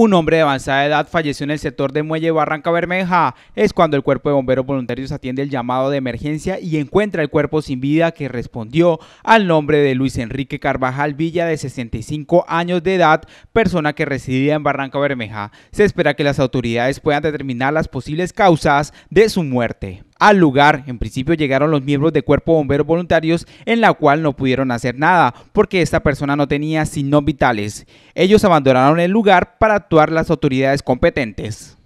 Un hombre de avanzada edad falleció en el sector de Muelle Barranca Bermeja. Es cuando el cuerpo de bomberos voluntarios atiende el llamado de emergencia y encuentra el cuerpo sin vida que respondió al nombre de Luis Enrique Carvajal Villa de 65 años de edad, persona que residía en Barranca Bermeja. Se espera que las autoridades puedan determinar las posibles causas de su muerte al lugar. En principio llegaron los miembros de Cuerpo Bomberos Voluntarios, en la cual no pudieron hacer nada porque esta persona no tenía signos vitales. Ellos abandonaron el lugar para actuar las autoridades competentes.